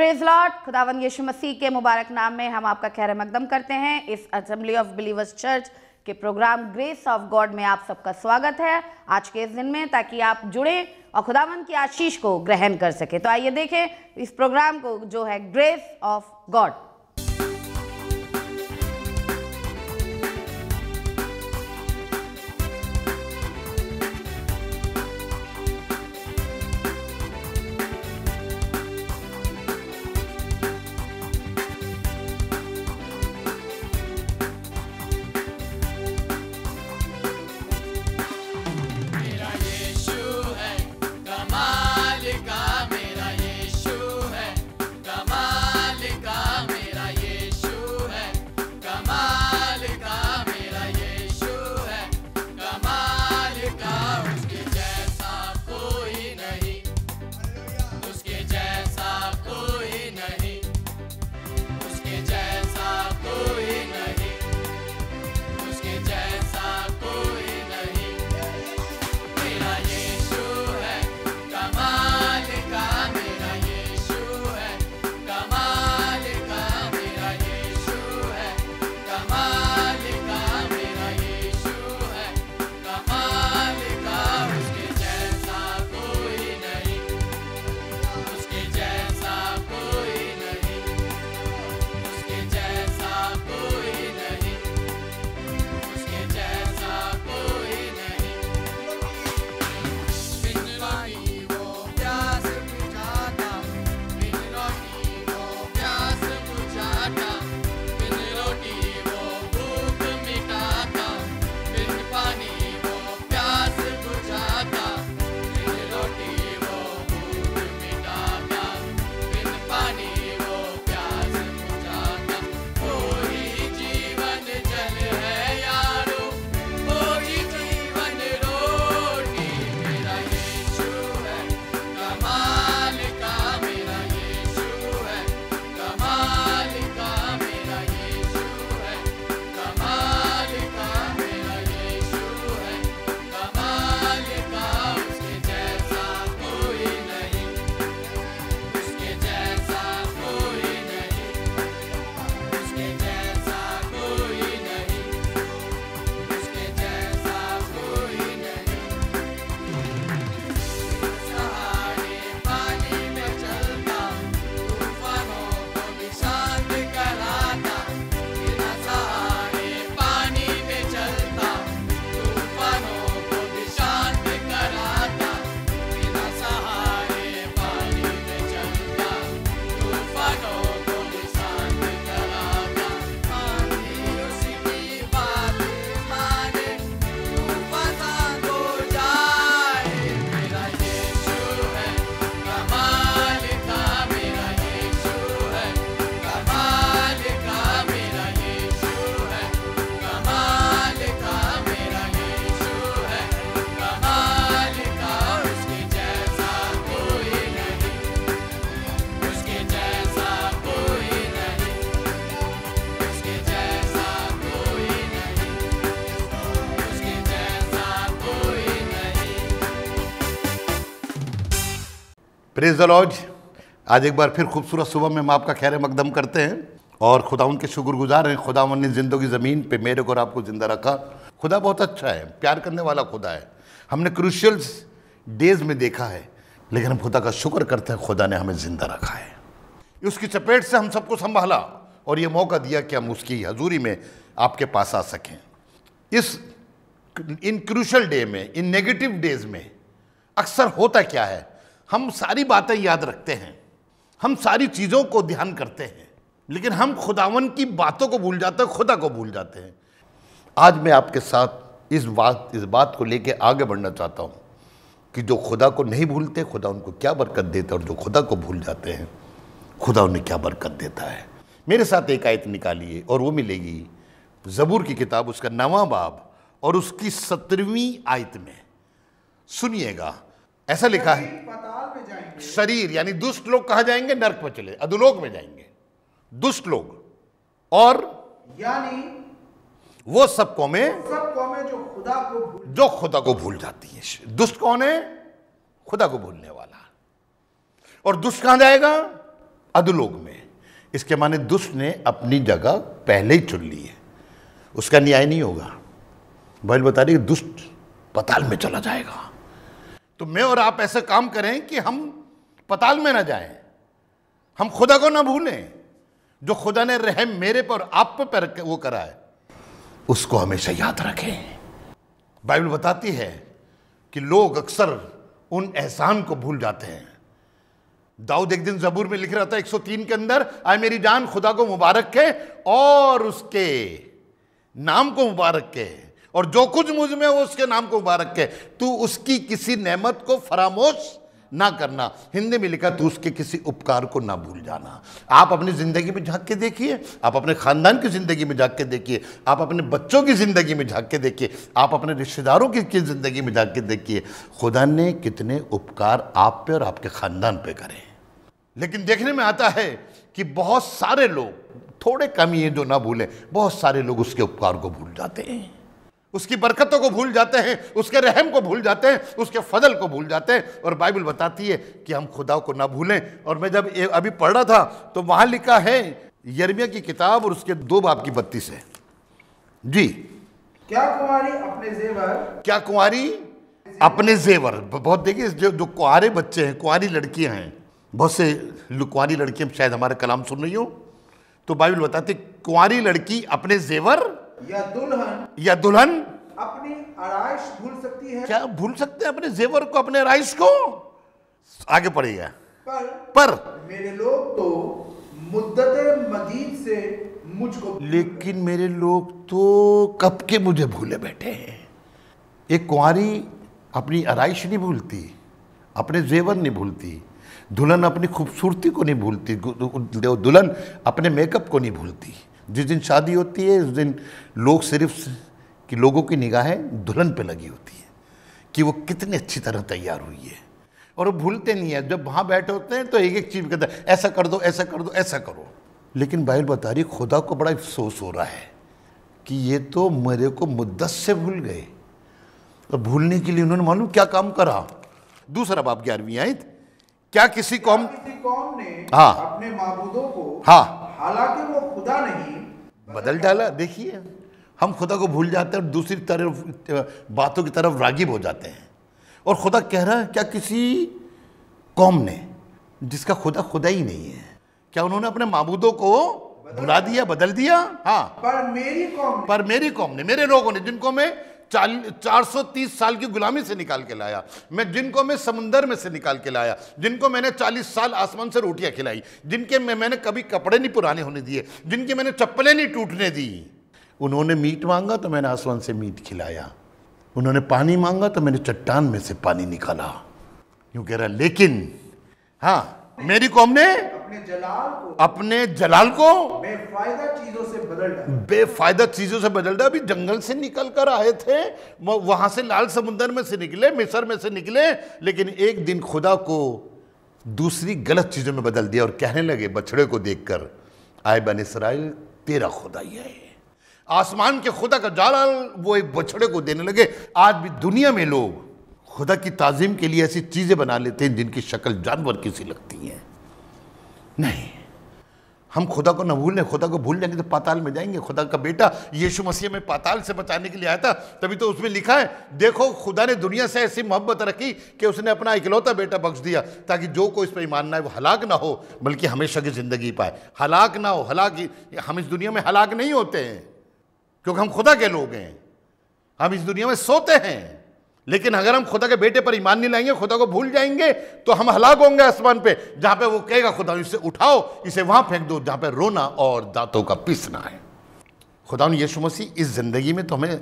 Praise Lord खुदावन यीशु मसीह के मुबारक नाम में हम आपका खैर मकदम करते हैं इस असेंबली ऑफ बिलीवर्स चर्च के प्रोग्राम ग्रेस ऑफ गॉड में आप सबका स्वागत है आज के इस दिन में ताकि आप जुड़े और खुदावन की आशीष को ग्रहण कर सके तो आइए देखें इस प्रोग्राम को जो है grace of God praise the Lord आज एक बार फिर खूबसूरत सुबह में हम आपका खैर मकदम करते हैं और खुदा उनके शुक्रगुजार हैं खुदा उन ज़िंदगी ज़मीन पे मेरे को और आपको ज़िंदा रखा खुदा बहुत अच्छा है प्यार करने वाला खुदा है हमने क्रूशल डेज़ में देखा है लेकिन हम खुदा का शुक्र करते हैं खुदा ने हमें ज़िंदा रखा है उसकी चपेट से हम सबको संभाला और ये मौका दिया कि हम उसकी हजूरी में आपके पास आ सकें इस इन क्रूशल डे में इन नेगेटिव डेज़ में अक्सर होता क्या है हम सारी बातें याद रखते हैं हम सारी चीज़ों को ध्यान करते हैं लेकिन हम खुदावन की बातों को भूल जाते हैं खुदा को भूल जाते हैं आज मैं आपके साथ इस बात इस बात को लेकर आगे बढ़ना चाहता हूँ कि जो खुदा को नहीं भूलते खुदा उनको क्या बरकत देता है और जो खुदा को भूल जाते हैं खुदा उन्हें क्या बरकत देता है मेरे साथ एक आयत निकालिए और वो मिलेगी ज़बूर की किताब उसका नवा बाब और उसकी सत्रहवीं आयत में सुनिएगा ऐसा लिखा है शरीर यानी दुष्ट लोग कहा जाएंगे नर्क पर चले अधोलोक में जाएंगे दुष्ट लोग और यानी वो सब कौमे सब कौमे जो खुदा को भूल जो खुदा को भूल जाती है दुष्ट कौन है खुदा को भूलने वाला और दुष्ट कहां जाएगा अधुलोक में इसके माने दुष्ट ने अपनी जगह पहले ही चुन ली है उसका न्याय नहीं होगा बाइल बता रही दुष्ट पताल में चला जाएगा तो मैं और आप ऐसा काम करें कि हम पताल में ना जाएं हम खुदा को ना भूलें जो खुदा ने रहम मेरे पर आप पर वो करा है उसको हमेशा याद रखें बाइबल बताती है कि लोग अक्सर उन एहसान को भूल जाते हैं दाऊद एक दिन जबूर में लिख रहा था 103 के अंदर आए मेरी जान खुदा को मुबारक है और उसके नाम को मुबारक है और जो कुछ मुझ में वो उसके नाम को मुबारक है तू उसकी किसी नेमत को फरामोश ना करना हिंदी में लिखा तो उसके किसी उपकार को ना भूल जाना आप अपनी ज़िंदगी में झांक के देखिए आप अपने ख़ानदान की ज़िंदगी में झांक के देखिए आप अपने बच्चों की ज़िंदगी में झांक के देखिए आप अपने रिश्तेदारों की ज़िंदगी में झांक के देखिए खुदा ने कितने उपकार आप पे और आपके ख़ानदान पे करें लेकिन देखने में आता है कि बहुत सारे लोग थोड़े कम है जो ना भूलें बहुत सारे लोग उसके उपकार को भूल जाते हैं उसकी बरकतों को भूल जाते हैं उसके रहम को भूल जाते हैं उसके फजल को भूल जाते हैं और बाइबल बताती है कि हम खुदा को ना भूलें और मैं जब अभी पढ़ रहा था तो वहां लिखा है यर्मिया की किताब और उसके दो बाप की बत्तीस है जी क्या कुंवारी अपने जेवर क्या कुंवारी अपने जेवर बहुत देखिए जो जो कुआरे बच्चे हैं कुआरी लड़कियां हैं बहुत से कुंवारी लड़कियां शायद हमारे कलाम सुन रही हो तो बाइबल बताती कुंवारी लड़की अपने जेवर या दुल्हन या दुल्हन अपनी आरइश भूल सकती है क्या भूल सकते हैं अपने जेवर को अपने आरइश को आगे पढ़िए पर, पर मेरे लोग तो मुद्दत मदीद से मुझको लेकिन मेरे लोग तो कब के मुझे भूले बैठे हैं एक कुंवारी अपनी आरइश नहीं भूलती अपने जेवर नहीं भूलती दुल्हन अपनी खूबसूरती को नहीं भूलती दुल्हन अपने मेकअप को नहीं भूलती जिस दिन शादी होती है उस दिन लोग सिर्फ कि लोगों की निगाहें दुल्हन पे लगी होती हैं कि वो कितनी अच्छी तरह तैयार हुई है और वो भूलते नहीं है जब वहाँ बैठे होते हैं तो एक एक चीज़ कहते हैं ऐसा कर दो ऐसा कर दो ऐसा करो लेकिन बाइल बता रही खुदा को बड़ा अफसोस हो रहा है कि ये तो मेरे को मुद्दत से भूल गए और तो भूलने के लिए उन्होंने मालूम क्या काम करा दूसरा बाप ग्यारहवीं आयत क्या किसी कौम किसी कौम ने हाँ अपने माबूदों को हाँ हालांकि वो खुदा नहीं बदल डाला देखिए हम खुदा को भूल जाते हैं और दूसरी तरफ बातों की तरफ रागिब हो जाते हैं और खुदा कह रहा है क्या किसी कौम ने जिसका खुदा खुदा ही नहीं है क्या उन्होंने अपने मामूदों को बुला दिया बदल दिया हाँ पर मेरी कौम पर मेरी कौम ने मेरे लोगों ने जिनको मैं चार सौ तीस साल की गुलामी से निकाल के लाया मैं जिनको मैं समुंदर में से निकाल के लाया जिनको मैंने चालीस साल आसमान से रोटियां खिलाई जिनके मैं मैंने कभी कपड़े नहीं पुराने होने दिए जिनकी मैंने चप्पलें नहीं टूटने दी उन्होंने मीट मांगा तो मैंने आसमान से मीट खिलाया उन्होंने पानी मांगा तो मैंने चट्टान में से पानी निकाला यूँ कह रहा लेकिन हाँ मेरी कौम ने अपने जलाल को अपने जलाल को बेफायदा चीजों से बदल बेफायदा चीजों से बदल दिया अभी जंगल से निकल कर आए थे वहां से लाल समुद्र में से निकले मिसर में से निकले लेकिन एक दिन खुदा को दूसरी गलत चीज़ों में बदल दिया और कहने लगे बछड़े को देख कर आए बन इसराइल तेरा खुदा ही है आसमान के खुदा का जलाल वो एक बछड़े को देने लगे आज भी दुनिया में लोग खुदा की ताज़ीम के लिए ऐसी चीज़ें बना लेते हैं जिनकी शक्ल जानवर की सी लगती है नहीं हम खुदा को न लें खुदा को भूल जाएंगे तो पाताल में जाएंगे खुदा का बेटा यीशु मसीह में पाताल से बचाने के लिए आया था तभी तो उसमें लिखा है देखो खुदा ने दुनिया से ऐसी मोहब्बत रखी कि उसने अपना इकलौता बेटा बख्श दिया ताकि जो कोई इस पर ईमानना है वो हलाक ना हो बल्कि हमेशा की ज़िंदगी पाए हलाक ना हो हलाक हम इस दुनिया में हलाक नहीं होते हैं क्योंकि हम खुदा के लोग हैं हम इस दुनिया में सोते हैं लेकिन अगर हम खुदा के बेटे पर ईमान नहीं लाएंगे खुदा को भूल जाएंगे तो हम हलाक होंगे आसमान पे जहां पे वो कहेगा खुदा इसे उठाओ इसे वहां फेंक दो जहां पे रोना और दांतों का पीसना है खुदा ने यीशु मसीह इस ज़िंदगी में तो हमें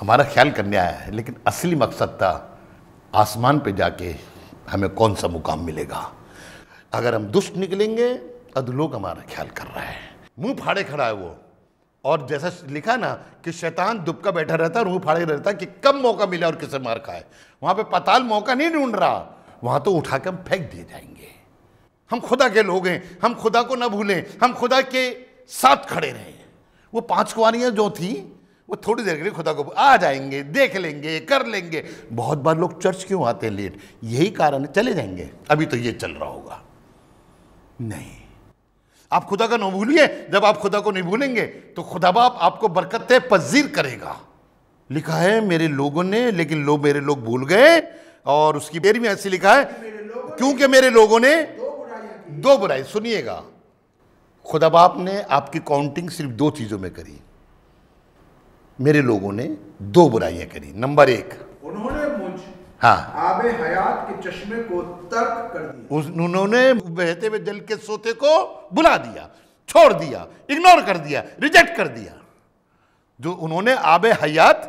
हमारा ख्याल करने आया है लेकिन असली मकसद था आसमान पे जाके हमें कौन सा मुकाम मिलेगा अगर हम दुष्ट निकलेंगे अधलोक तो हमारा ख्याल कर रहा है मुंह फाड़े खड़ा है वो और जैसा लिखा ना कि शैतान दुबका बैठा रहता रूह फाड़े रहता कि कब मौका मिला और किसे मार खाए वहां पे पताल मौका नहीं ढूंढ रहा वहां तो उठा के हम फेंक दिए जाएंगे हम खुदा के लोग हैं हम खुदा को ना भूलें हम खुदा के साथ खड़े रहे वो पांच कुंवरियां जो थी वो थोड़ी देर के लिए खुदा को आ जाएंगे देख लेंगे कर लेंगे बहुत बार लोग चर्च क्यों आते हैं लेट यही कारण है चले जाएंगे अभी तो ये चल रहा होगा नहीं आप खुदा का न भूलिए जब आप खुदा को नहीं भूलेंगे तो खुदा बाप आपको बरकत पजीर करेगा लिखा है मेरे लोगों ने लेकिन लोग मेरे लोग भूल गए और उसकी पेर में ऐसे लिखा है क्योंकि मेरे लोगों ने दो बुराई सुनिएगा खुदा बाप ने आपकी काउंटिंग सिर्फ दो चीज़ों में करी मेरे लोगों ने दो बुराइयां करी नंबर एक उन्होंने मुझ हाँ आब हयात के चश्मे को तर्क कर दिया उन्होंने बहते हुए जल के सोते को बुला दिया छोड़ दिया इग्नोर कर दिया रिजेक्ट कर दिया जो उन्होंने आब हयात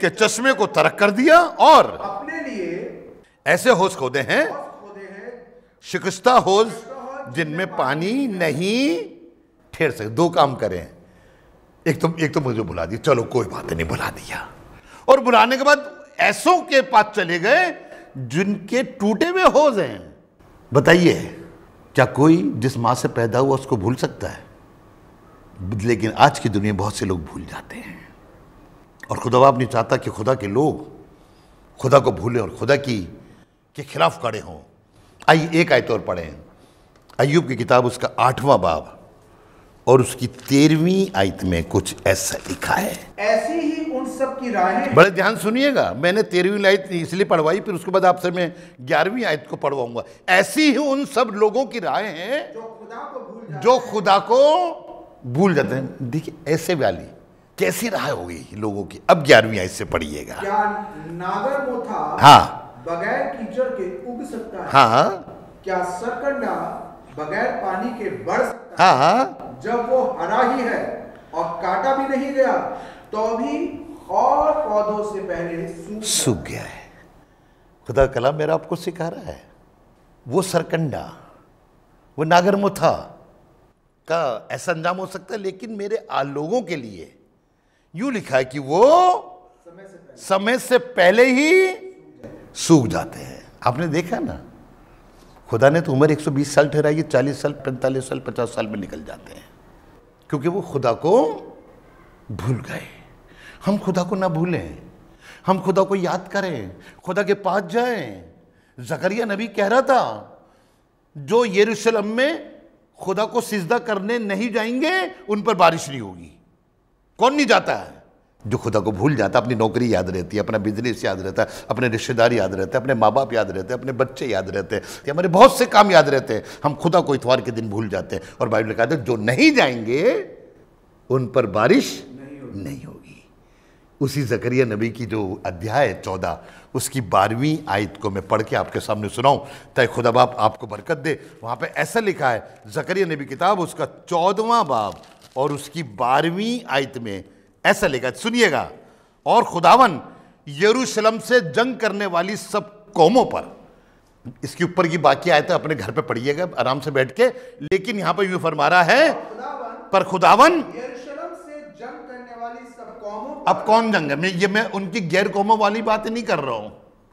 के चश्मे को तर्क कर दिया और अपने लिए ऐसे होश खोदे हैं शिकस्ता होश जिनमें पानी नहीं ठेर सके दो काम करें एक तो एक तो मुझे बुला दिया चलो कोई बात नहीं बुला दिया और बुलाने के बाद ऐसों के पास चले गए जिनके टूटे हुए होज हैं बताइए क्या कोई जिस माँ से पैदा हुआ उसको भूल सकता है लेकिन आज की दुनिया बहुत से लोग भूल जाते हैं और खुदा बाप नहीं चाहता कि खुदा के लोग खुदा को भूलें और खुदा की के खिलाफ खड़े हों आइए एक आयत और पढ़ें अयुब की किताब उसका आठवां बाब और उसकी तेरहवीं आयत में कुछ ऐसा लिखा है ऐसी ही उन सब की राहें बड़े ध्यान सुनिएगा मैंने तेरहवीं आयत इसलिए पढ़वाई फिर उसके बाद आपसे मैं ग्यारहवीं आयत को पढ़वाऊंगा ऐसी ही उन सब लोगों की राय हैं जो खुदा को भूल जाते हैं देखिए ऐसे वाली कैसी राय हो गई लोगों की अब ग्यारहवीं आयत से पढ़िएगा हाँ बगैर कीचड़ के उग सकता है हाँ क्या सरकंडा बगैर पानी के बढ़ सकता हाँ हाँ जब वो हरा ही है और काटा भी नहीं गया तो भी और पौधों से पहले सूख गया है खुदा कला मेरा आपको सिखा रहा है वो सरकंडा वो नागरमुथा का ऐसा अंजाम हो सकता है लेकिन मेरे आ लोगों के लिए यू लिखा है कि वो समय से पहले, समय से पहले ही सूख जाते हैं आपने देखा ना खुदा ने तो उम्र 120 साल ठहराई है 40 साल 45 साल 50 साल में निकल जाते हैं क्योंकि वो खुदा को भूल गए हम खुदा को ना भूलें हम खुदा को याद करें खुदा के पास जाएं जकरिया नबी कह रहा था जो यरूशलम में खुदा को सिजदा करने नहीं जाएंगे उन पर बारिश नहीं होगी कौन नहीं जाता है जो खुदा को भूल जाता है अपनी नौकरी याद रहती है अपना बिजनेस याद रहता है अपने रिश्तेदार याद रहते हैं अपने माँ बाप याद रहते हैं अपने बच्चे याद रहते हैं हमारे बहुत से काम याद रहते हैं हम खुदा को इतवार के दिन भूल जाते हैं और बाइबल कहते हैं जो नहीं जाएंगे उन पर बारिश नहीं होगी, उसी जकरिया नबी की जो अध्याय है चौदह उसकी बारहवीं आयत को मैं पढ़ के आपके सामने सुनाऊं तय खुदा बाप आपको बरकत दे वहाँ पे ऐसा लिखा है जकरिया नबी किताब उसका चौदवा बाब और उसकी बारहवीं आयत में ऐसा लेगा सुनिएगा और खुदावन यरूशलम से जंग करने वाली सब कौमों पर इसके ऊपर की बाकी तो अपने घर पे पढ़िएगा आराम से बैठ के लेकिन यहां पर यूं फरमा रहा है पर खुदावन अब कौन जंग है मैं ये मैं उनकी गैर कौमों वाली बात नहीं कर रहा हूं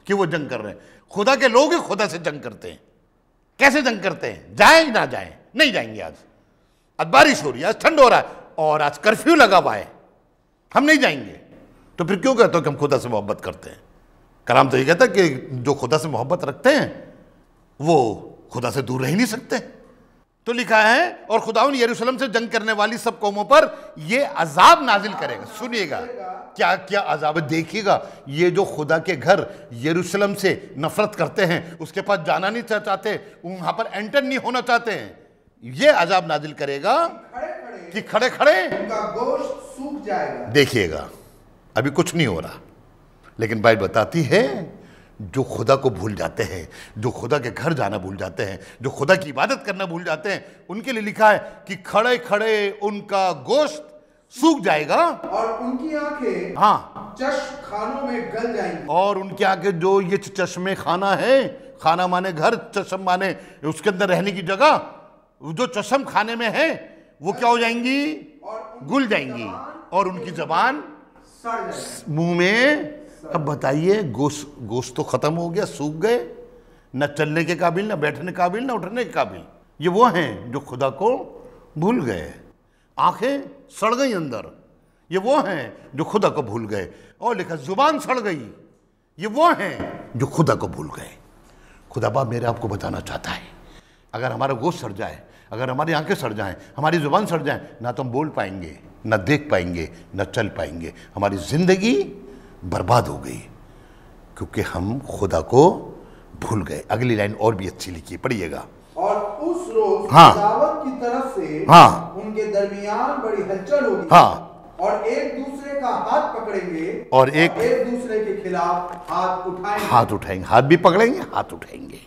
कि वो जंग कर रहे हैं खुदा के लोग ही खुदा से जंग करते हैं कैसे जंग करते हैं जाए ना जाए नहीं जाएंगे आज आज बारिश हो रही है आज ठंड हो रहा है और आज कर्फ्यू लगा हुआ है हम नहीं जाएंगे तो फिर क्यों कहते हो कि हम खुदा से मोहब्बत करते हैं कलाम तो ये कहता है कि जो खुदा से मोहब्बत रखते हैं वो खुदा से दूर रह नहीं सकते तो लिखा है और खुदाउन यरूशलेम से जंग करने वाली सब कौमों पर ये अजाब नाजिल करेगा सुनिएगा क्या क्या अजाब देखिएगा ये जो खुदा के घर यरूशलेम से नफरत करते हैं उसके पास जाना नहीं चाहते वहां पर एंटर नहीं होना चाहते हैं ये अजाब नाजिल करेगा कि खड़े खड़े उनका गोश्त सूख जाएगा देखिएगा अभी कुछ नहीं हो रहा लेकिन बाइबल बताती है जो खुदा को भूल जाते हैं जो खुदा के घर जाना भूल जाते हैं जो खुदा की इबादत करना भूल जाते हैं उनके लिए लिखा है कि खड़े खड़े उनका गोश्त सूख जाएगा और उनकी आंखें हाँ चश खानों में गल जाएंगी और उनकी आंखें जो ये चश्मे खाना है खाना माने घर चश्म माने उसके अंदर रहने की जगह जो चश्म खाने में है वो क्या हो जाएंगी गुल जाएंगी और उनकी जबान मुंह में अब बताइए गोश गोश्त तो ख़त्म हो गया सूख गए न चलने के काबिल ना बैठने के काबिल ना उठने के काबिल ये वो हैं जो खुदा को भूल गए आंखें सड़ गई अंदर ये वो हैं जो खुदा को भूल गए और लिखा ज़ुबान सड़ गई ये वो हैं जो खुदा को भूल गए खुदा खुदाबा मेरे आपको बताना चाहता है अगर हमारा गोश्त सड़ जाए अगर हमारी आंखें सड़ जाएं हमारी ज़ुबान सड़ जाए ना तो हम बोल पाएंगे ना देख पाएंगे ना चल पाएंगे हमारी ज़िंदगी बर्बाद हो गई क्योंकि हम खुदा को भूल गए अगली लाइन और भी अच्छी लिखी पढ़िएगा और उस रोज हाँ की तरफ से हाँ उनके दरमियान बड़ी हलचल होगी हाँ और एक दूसरे का हाथ पकड़ेंगे और एक, और एक दूसरे के खिलाफ हाथ उठाएंगे हाथ उठाएंगे हाथ भी पकड़ेंगे हाथ उठाएंगे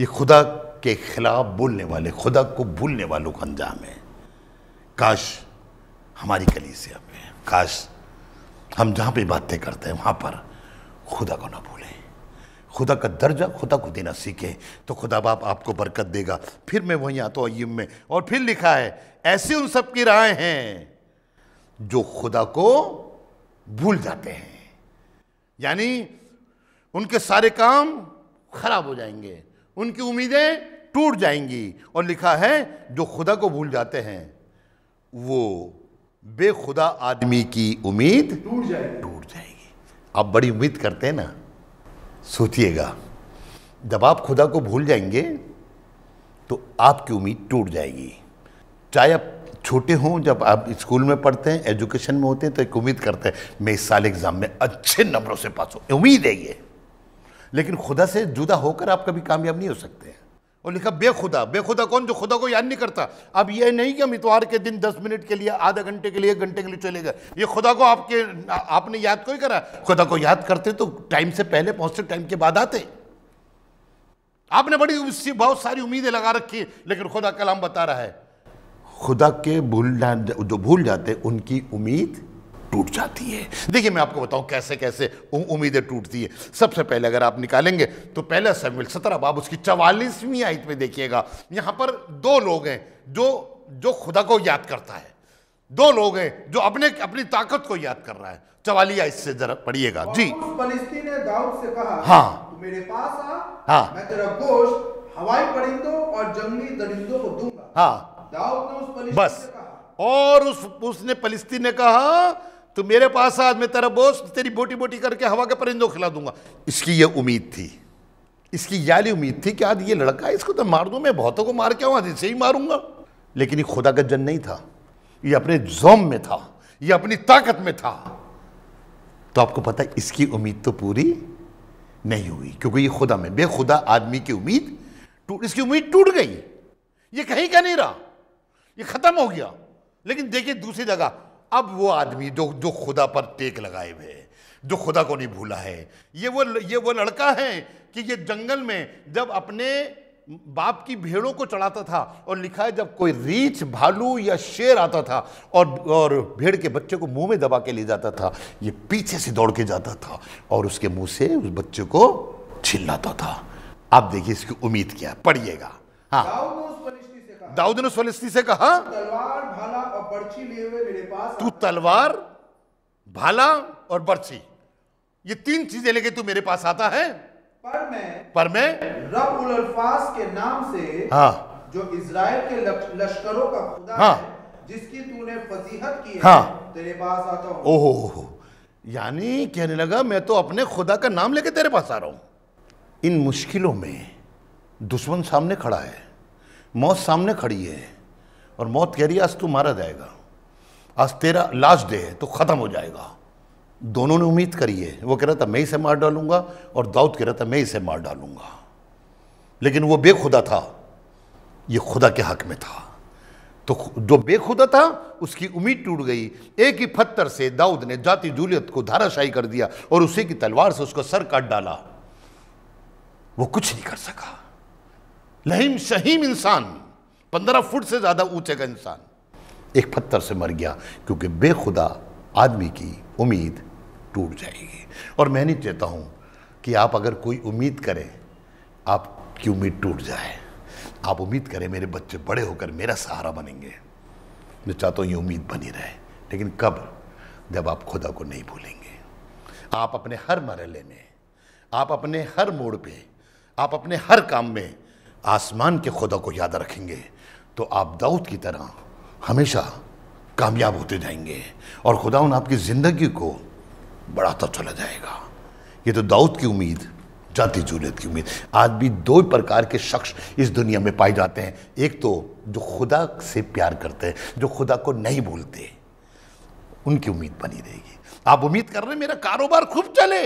ये खुदा के खिलाफ बोलने वाले खुदा को भूलने वालों का अंजाम है काश हमारी कली से आप काश हम जहाँ पे बातें करते हैं वहाँ पर खुदा को ना भूलें खुदा का दर्जा खुदा को देना सीखें तो खुदा बाप आपको बरकत देगा फिर मैं वहीं आता हूँ अयम में और फिर लिखा है ऐसी उन सब की राय हैं जो खुदा को भूल जाते हैं यानी उनके सारे काम खराब हो जाएंगे उनकी उम्मीदें टूट जाएंगी और लिखा है जो खुदा को भूल जाते हैं वो बेखुदा आदमी की उम्मीद टूट जाएगी टूट जाएगी आप बड़ी उम्मीद करते हैं ना सोचिएगा जब आप खुदा को भूल जाएंगे तो आपकी उम्मीद टूट जाएगी चाहे आप छोटे हों जब आप स्कूल में पढ़ते हैं एजुकेशन में होते हैं तो एक उम्मीद करते हैं मैं इस साल एग्ज़ाम में अच्छे नंबरों से पास हो उम्मीद है ये लेकिन खुदा से जुदा होकर आप कभी कामयाब नहीं हो सकते हैं और लिखा बेखुदा बेखुदा कौन जो खुदा को याद नहीं करता अब यह नहीं कि हम इतवार के दिन दस मिनट के लिए आधे घंटे के लिए एक घंटे के लिए चले गए ये खुदा को आपके आपने याद कोई करा खुदा को याद करते तो टाइम से पहले पहुंचते टाइम के बाद आते आपने बड़ी उसी बहुत सारी उम्मीदें लगा रखी लेकिन खुदा कलाम बता रहा है खुदा के भूल जो भूल जाते उनकी उम्मीद टूट जाती है देखिए मैं आपको बताऊं कैसे कैसे उम्मीदें टूटती है सबसे पहले अगर आप निकालेंगे तो पहला समील सत्रह बाब उसकी चवालीसवीं आयत में देखिएगा यहां पर दो लोग हैं जो जो खुदा को याद करता है दो लोग हैं जो अपने अपनी ताकत को याद कर रहा है चवालिया इससे जरा पढ़िएगा जी फलिस्ती ने दाऊद से कहा हाँ मेरे पास आ हाँ मैं तेरा गोश्त हवाई परिंदों और जंगली दरिंदों को दूंगा हाँ दाऊद ने उस बस और उस उसने फलिस्ती ने कहा तो मेरे पास आज मैं तेरा बोस तेरी बोटी बोटी करके हवा के परिंदों खिला दूंगा इसकी ये उम्मीद थी इसकी याली उम्मीद थी कि आज ये लड़का इसको तो मार दूं मैं बहुतों को मार के आऊँ आज इसे ही मारूंगा लेकिन ये खुदा का जन नहीं था ये अपने जोम में था ये अपनी ताकत में था तो आपको पता इसकी उम्मीद तो पूरी नहीं हुई क्योंकि ये खुदा में बेखुदा आदमी की उम्मीद इसकी उम्मीद टूट गई ये कहीं का नहीं रहा ये ख़त्म हो गया लेकिन देखिए दूसरी जगह अब वो आदमी जो जो खुदा पर टेक लगाए हुए है जो खुदा को नहीं भूला है ये वो ये वो लड़का है कि ये जंगल में जब अपने बाप की भेड़ों को चढ़ाता था और लिखा है जब कोई रीछ भालू या शेर आता था और और भेड़ के बच्चे को मुंह में दबा के ले जाता था ये पीछे से दौड़ के जाता था और उसके मुंह से उस बच्चे को छिल्लाता था आप देखिए इसकी उम्मीद क्या पढ़िएगा हाँ दाऊद ने फलिस्ती से कहा तलवार भाला और बर्ची लिए हुए मेरे पास तू तलवार भाला और बर्ची ये तीन चीजें लेके तू मेरे पास आता है पर मैं पर मैं रब उल अल्फाज के नाम से हाँ जो इसराइल के लश्करों का खुदा हाँ जिसकी तूने फजीहत की हाँ तेरे पास आता हूँ ओहो यानी कहने लगा मैं तो अपने खुदा का नाम लेके तेरे पास आ रहा हूं इन मुश्किलों में दुश्मन सामने खड़ा है मौत सामने खड़ी है और मौत कह रही है आज तू मारा जाएगा आज तेरा लास्ट डे है तो ख़त्म हो जाएगा दोनों ने उम्मीद करी है वो कह रहा था मैं इसे मार डालूंगा और दाऊद कह रहा था मैं इसे मार डालूंगा लेकिन वो बेखुदा था ये खुदा के हक में था तो जो बेखुदा था उसकी उम्मीद टूट गई एक ही पत्थर से दाऊद ने जाति जूलियत को धाराशाही कर दिया और उसी की तलवार से उसका सर काट डाला वो कुछ नहीं कर सका लहीम शहीम इंसान पंद्रह फुट से ज़्यादा ऊंचे का इंसान एक पत्थर से मर गया क्योंकि बेखुदा आदमी की उम्मीद टूट जाएगी और मैं नहीं चाहता हूँ कि आप अगर कोई उम्मीद करें आपकी उम्मीद टूट जाए आप उम्मीद करें मेरे बच्चे बड़े होकर मेरा सहारा बनेंगे मैं चाहता हूँ ये उम्मीद बनी रहे लेकिन कब जब आप खुदा को नहीं भूलेंगे आप अपने हर मरहले में आप अपने हर मोड़ पे आप अपने हर काम में आसमान के खुदा को याद रखेंगे तो आप दाऊद की तरह हमेशा कामयाब होते जाएंगे और खुदा उन आपकी ज़िंदगी को बढ़ाता चला जाएगा ये तो दाऊद की उम्मीद जाति जूलियत की उम्मीद आज भी दो प्रकार के शख्स इस दुनिया में पाए जाते हैं एक तो जो खुदा से प्यार करते हैं जो खुदा को नहीं भूलते उनकी उम्मीद बनी रहेगी आप उम्मीद कर रहे हैं मेरा कारोबार खूब चले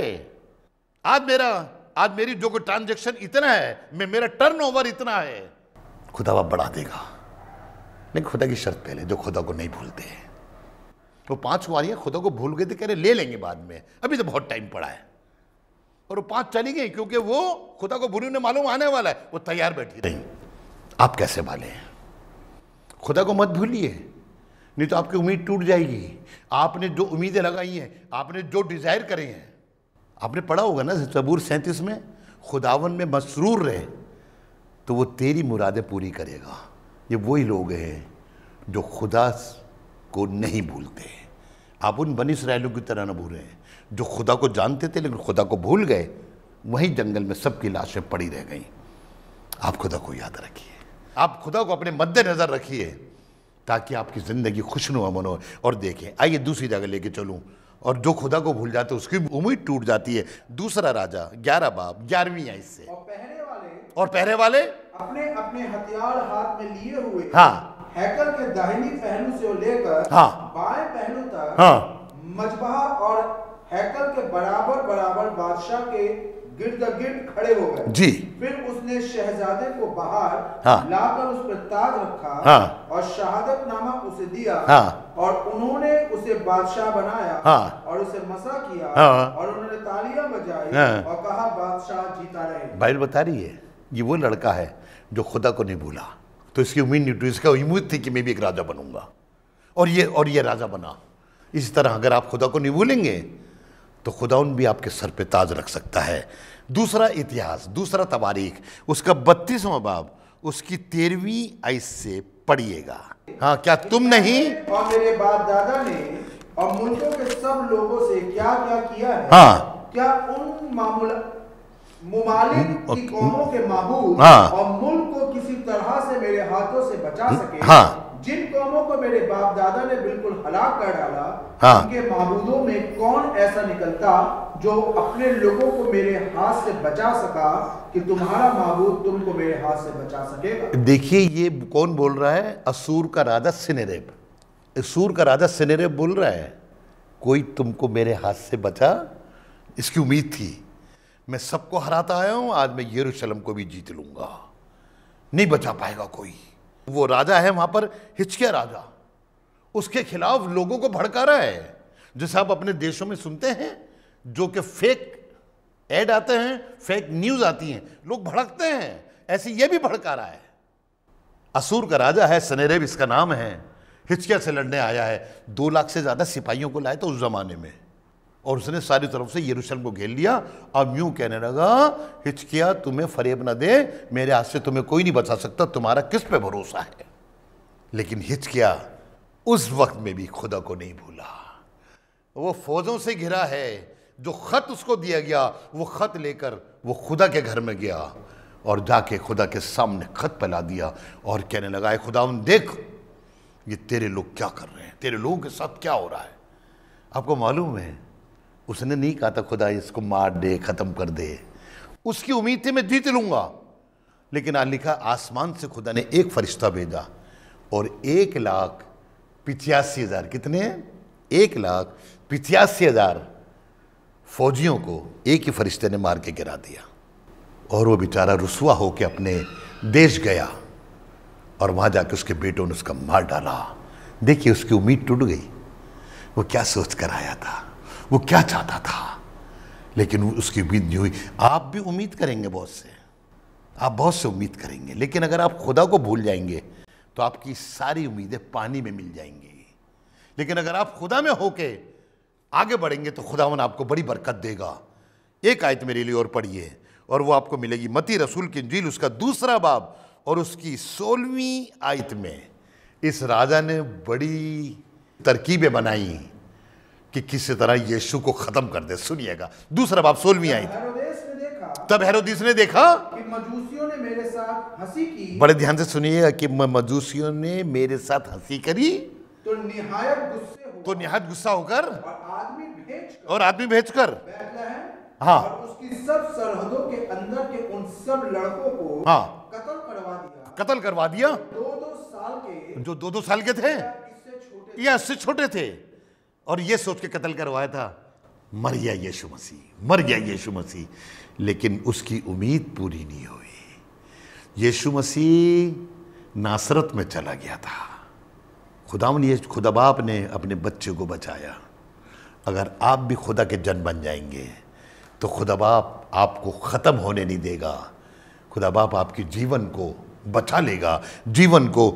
आज मेरा आज मेरी जो कोई ट्रांजेक्शन इतना है मैं मेरा टर्नओवर इतना है खुदा वह बढ़ा देगा नहीं खुदा की शर्त पहले जो खुदा को नहीं भूलते हैं वो पांच कुआरियाँ खुदा को भूल गए थे कह रहे ले लेंगे बाद में अभी तो बहुत टाइम पड़ा है और वो पांच चली गई क्योंकि वो खुदा को भूलू उन्हें मालूम आने वाला है वो तैयार बैठी नहीं आप कैसे भाले हैं खुदा को मत भूलिए नहीं तो आपकी उम्मीद टूट जाएगी आपने जो उम्मीदें लगाई हैं आपने जो डिज़ायर करे हैं आपने पढ़ा होगा ना तबूर सैंतीस में खुदावन में मसरूर रहे तो वो तेरी मुरादें पूरी करेगा ये वही लोग हैं जो खुदा को नहीं भूलते आप उन बनी इसराइलों की तरह ना भूलें जो खुदा को जानते थे लेकिन खुदा को भूल गए वहीं जंगल में सबकी लाशें पड़ी रह गई आप खुदा को याद रखिए आप खुदा को अपने मद्देनज़र रखिए ताकि आपकी ज़िंदगी खुशनुमा मनो और देखें आइए दूसरी जगह लेके चलूँ और जो खुदा को भूल जाते उसकी उम्मीद टूट जाती है दूसरा राजा ग्यारह बाप ग्यारहवीं आई से और पहरे वाले और पहरे वाले अपने अपने हथियार हाथ में लिए हुए हाँ हैकर के दाहिनी पहलू से लेकर हाँ बाएं पहलू तक हाँ मजबा और हैकर के बराबर बराबर बादशाह के गिर्द गिर्द खड़े हो गए जी फिर उसने शहजादे को बाहर हाँ। लाकर उस पर ताज रखा हाँ। और शहादत नामा उसे दिया हाँ। और उन्होंने उसे बादशाह बनाया हाँ। और उसे मसा किया हाँ। और उन्होंने तालियां बजाई हाँ। और कहा बादशाह जीता रहे बाइल बता रही है ये वो लड़का है जो खुदा को नहीं भूला तो इसकी उम्मीद नहीं टू इसका उम्मीद थी कि मैं भी एक राजा बनूंगा और ये और ये राजा बना इस तरह अगर आप खुदा को नहीं भूलेंगे तो खुदा उन भी आपके सर पे ताज रख सकता है दूसरा इतिहास दूसरा तबारीख उसका बत्तीसवा बाब उसकी तेरहवीं आयत से पढ़िएगा हाँ क्या तुम नहीं और मेरे बाप दादा ने और मुल्कों के सब लोगों से क्या क्या किया है हाँ क्या उन मामूल मुमालिक हम्म, की कौमों के माबूद हाँ, और मुल्क को किसी तरह से मेरे हाथों से बचा हम्म, सके हाँ जिन कौमों को मेरे बाप दादा ने बिल्कुल हलाक कर डाला हाँ। उनके महबूदों में कौन ऐसा निकलता जो अपने लोगों को मेरे हाथ से बचा सका कि तुम्हारा महबूद तुमको मेरे हाथ से बचा सकेगा देखिए ये कौन बोल रहा है असूर का राजा सिनेरेब असूर का राजा सिनेरेब बोल रहा है कोई तुमको मेरे हाथ से बचा इसकी उम्मीद थी मैं सबको हराता आया हूँ आज मैं यरूशलेम को भी जीत लूँगा नहीं बचा पाएगा कोई वो राजा है वहाँ पर हिचकिया राजा उसके खिलाफ लोगों को भड़का रहा है जैसे आप अपने देशों में सुनते हैं जो कि फेक एड आते हैं फेक न्यूज़ आती हैं लोग भड़कते हैं ऐसे ये भी भड़का रहा है असूर का राजा है सनेरेब इसका नाम है हिचकिया से लड़ने आया है दो लाख से ज़्यादा सिपाहियों को लाए तो उस ज़माने में और उसने सारी तरफ से यरूशलेम को घेर लिया अब यूं कहने लगा हिचकिया तुम्हें फरेब ना दे मेरे हाथ से तुम्हें कोई नहीं बचा सकता तुम्हारा किस पे भरोसा है लेकिन हिचकिया उस वक्त में भी खुदा को नहीं भूला वो फौजों से घिरा है जो ख़त उसको दिया गया वो ख़त लेकर वो खुदा के घर में गया और जाके खुदा के सामने खत पला दिया और कहने लगा खुदा देख ये तेरे लोग क्या कर रहे हैं तेरे लोगों के साथ क्या हो रहा है आपको मालूम है उसने नहीं कहा था खुदा इसको मार दे ख़त्म कर दे उसकी उम्मीद थी मैं जीत लूँगा लेकिन आ लिखा आसमान से खुदा ने एक फरिश्ता भेजा और एक लाख पिचासी हज़ार कितने एक लाख पिचासी हज़ार फौजियों को एक ही फरिश्ते ने मार के गिरा दिया और वो बेचारा रसुआ होकर अपने देश गया और वहाँ जाके उसके बेटों ने उसका मार डाला देखिए उसकी उम्मीद टूट गई वो क्या सोच कर आया था वो क्या चाहता था लेकिन उसकी उम्मीद नहीं हुई आप भी उम्मीद करेंगे बहुत से आप बहुत से उम्मीद करेंगे लेकिन अगर आप खुदा को भूल जाएंगे तो आपकी सारी उम्मीदें पानी में मिल जाएंगी लेकिन अगर आप खुदा में होके आगे बढ़ेंगे तो खुदावन आपको बड़ी बरकत देगा एक आयत मेरे लिए और पढ़िए और वो आपको मिलेगी मती रसूल की झील उसका दूसरा बाब और उसकी सोलहवीं आयत में इस राजा ने बड़ी तरकीबें बनाई कि किसी तरह यीशु को खत्म कर दे सुनिएगा दूसरा बाप सोलवी आई थी तब हेरोदिस ने देखा कि मजूसियों ने मेरे साथ हंसी की बड़े ध्यान से सुनिएगा कि मजूसियों ने मेरे साथ हंसी करी तो निहायत गुस्से तो निहायत गुस्सा होकर और आदमी भेजकर हाँ उसकी सब सरहदों के अंदर के उन सब लड़कों को हाँ कत्ल करवा दिया कत्ल करवा दिया दो दो साल के जो दो दो साल के थे या इससे छोटे थे और ये सोच के कत्ल करवाया था मर गया यीशु मसीह मर गया यीशु मसीह लेकिन उसकी उम्मीद पूरी नहीं हुई यीशु मसीह नासरत में चला गया था खुदा ने खुदा बाप ने अपने बच्चे को बचाया अगर आप भी खुदा के जन बन जाएंगे तो खुदा बाप आपको ख़त्म होने नहीं देगा खुदा बाप आपके जीवन को बचा लेगा जीवन को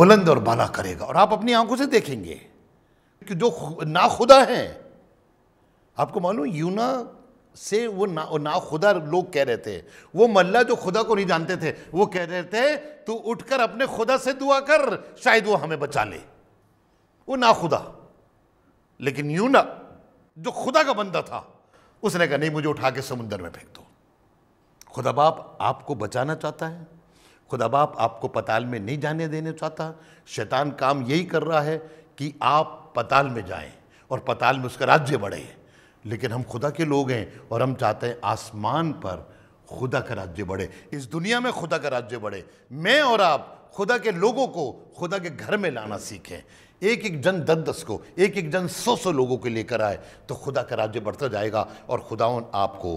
बुलंद और बाला करेगा और आप अपनी आंखों से देखेंगे कि जो नाखुदा है आपको मालूम यूना से वो ना नाखुदा लोग कह रहे थे वो मल्ला जो खुदा को नहीं जानते थे वो कह रहे थे तू उठकर अपने खुदा से दुआ कर शायद वो हमें बचा ले वो खुदा लेकिन यूना जो खुदा का बंदा था उसने कहा नहीं मुझे उठा के समुंदर में फेंक दो खुदा बाप आपको बचाना चाहता है खुदा बाप आपको पताल में नहीं जाने देने चाहता शैतान काम यही कर रहा है कि आप पताल में जाएं और पताल में उसका राज्य बढ़े लेकिन हम खुदा के लोग हैं और हम चाहते हैं आसमान पर खुदा का राज्य बढ़े इस दुनिया में खुदा का राज्य बढ़े मैं और आप खुदा के लोगों को खुदा के घर में लाना सीखें एक एक जन दस दस को एक एक जन सौ सौ लोगों के लेकर आए तो खुदा का राज्य बढ़ता जाएगा और उन आपको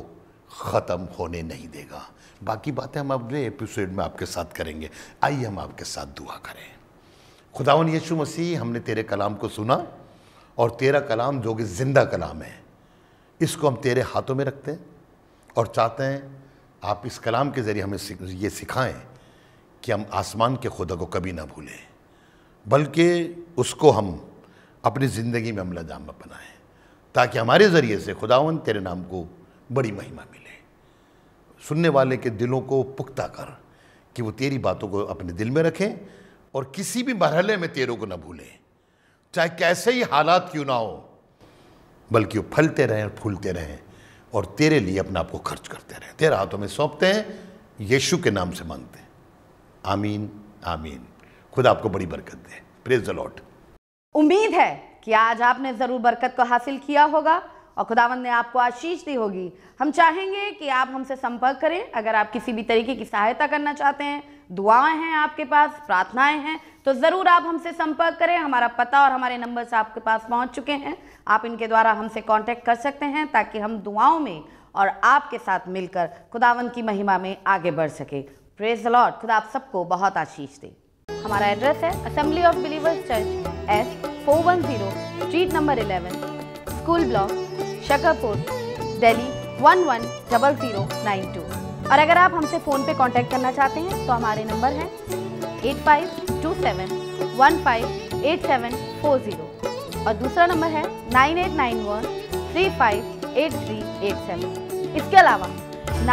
ख़त्म होने नहीं देगा बाकी बातें हम अगले एपिसोड में आपके साथ करेंगे आइए हम आपके साथ दुआ करें खुदावन यीशु मसीह हमने तेरे कलाम को सुना और तेरा कलाम जो कि ज़िंदा कलाम है इसको हम तेरे हाथों में रखते हैं और चाहते हैं आप इस कलाम के ज़रिए हमें ये सिखाएं कि हम आसमान के खुदा को कभी ना भूलें बल्कि उसको हम अपनी ज़िंदगी में अमला जाम बनाएं ताकि हमारे ज़रिए से खुदावन तेरे नाम को बड़ी महिमा मिले सुनने वाले के दिलों को पुख्ता कर कि वो तेरी बातों को अपने दिल में रखें और किसी भी मरहले में तेरों को ना भूलें चाहे कैसे ही हालात क्यों ना हो बल्कि वो फलते रहें और फूलते रहें और तेरे लिए अपने आप को खर्च करते रहें तेरे हाथों में सौंपते हैं यीशु के नाम से मांगते हैं आमीन आमीन खुद आपको बड़ी बरकत दे प्रेज द लॉर्ड उम्मीद है कि आज आपने ज़रूर बरकत को तो हासिल किया होगा और खुदावन ने आपको आशीष दी होगी हम चाहेंगे कि आप हमसे संपर्क करें अगर आप किसी भी तरीके की सहायता करना चाहते हैं दुआएं हैं आपके पास प्रार्थनाएं हैं तो ज़रूर आप हमसे संपर्क करें हमारा पता और हमारे नंबर्स आपके पास पहुंच चुके हैं आप इनके द्वारा हमसे कांटेक्ट कर सकते हैं ताकि हम दुआओं में और आपके साथ मिलकर खुदावन की महिमा में आगे बढ़ सके प्रेज लॉर्ड खुदा आप सबको बहुत आशीष दे हमारा एड्रेस है assembly of believers church S four one zero street number eleven school block Shakarpur Delhi one one double zero nine two और अगर आप हमसे फ़ोन पे कांटेक्ट करना चाहते हैं तो हमारे नंबर हैं eight five two seven one five eight seven four zero और दूसरा नंबर है nine eight nine one three five eight three eight seven इसके अलावा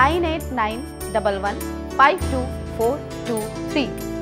nine eight nine double one five two four two three